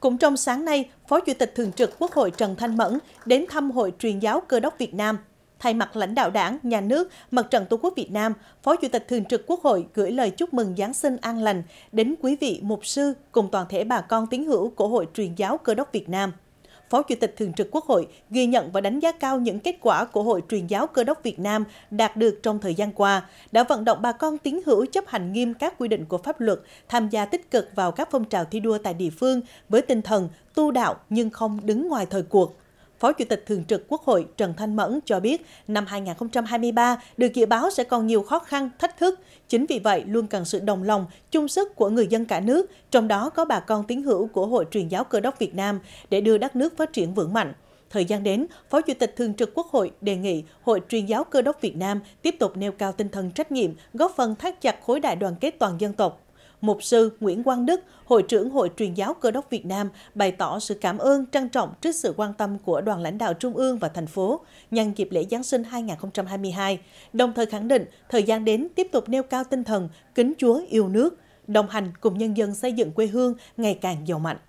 Cũng trong sáng nay, Phó Chủ tịch Thường trực Quốc hội Trần Thanh Mẫn đến thăm Hội Truyền giáo Cơ đốc Việt Nam. Thay mặt lãnh đạo đảng, nhà nước, Mặt trận Tổ quốc Việt Nam, Phó Chủ tịch Thường trực Quốc hội gửi lời chúc mừng Giáng sinh an lành đến quý vị mục sư cùng toàn thể bà con tín hữu của Hội Truyền giáo Cơ đốc Việt Nam. Phó Chủ tịch Thường trực Quốc hội ghi nhận và đánh giá cao những kết quả của Hội Truyền giáo Cơ đốc Việt Nam đạt được trong thời gian qua, đã vận động bà con tín hữu chấp hành nghiêm các quy định của pháp luật, tham gia tích cực vào các phong trào thi đua tại địa phương với tinh thần tu đạo nhưng không đứng ngoài thời cuộc. Phó Chủ tịch Thường trực Quốc hội Trần Thanh Mẫn cho biết, năm 2023 được dự báo sẽ còn nhiều khó khăn, thách thức. Chính vì vậy, luôn cần sự đồng lòng, chung sức của người dân cả nước, trong đó có bà con tín hữu của Hội Truyền giáo Cơ đốc Việt Nam để đưa đất nước phát triển vững mạnh. Thời gian đến, Phó Chủ tịch Thường trực Quốc hội đề nghị Hội Truyền giáo Cơ đốc Việt Nam tiếp tục nêu cao tinh thần trách nhiệm, góp phần thắt chặt khối đại đoàn kết toàn dân tộc, Mục sư Nguyễn Quang Đức, Hội trưởng Hội Truyền giáo Cơ đốc Việt Nam bày tỏ sự cảm ơn trân trọng trước sự quan tâm của đoàn lãnh đạo Trung ương và thành phố nhân dịp lễ Giáng sinh 2022, đồng thời khẳng định thời gian đến tiếp tục nêu cao tinh thần kính Chúa yêu nước, đồng hành cùng nhân dân xây dựng quê hương ngày càng giàu mạnh.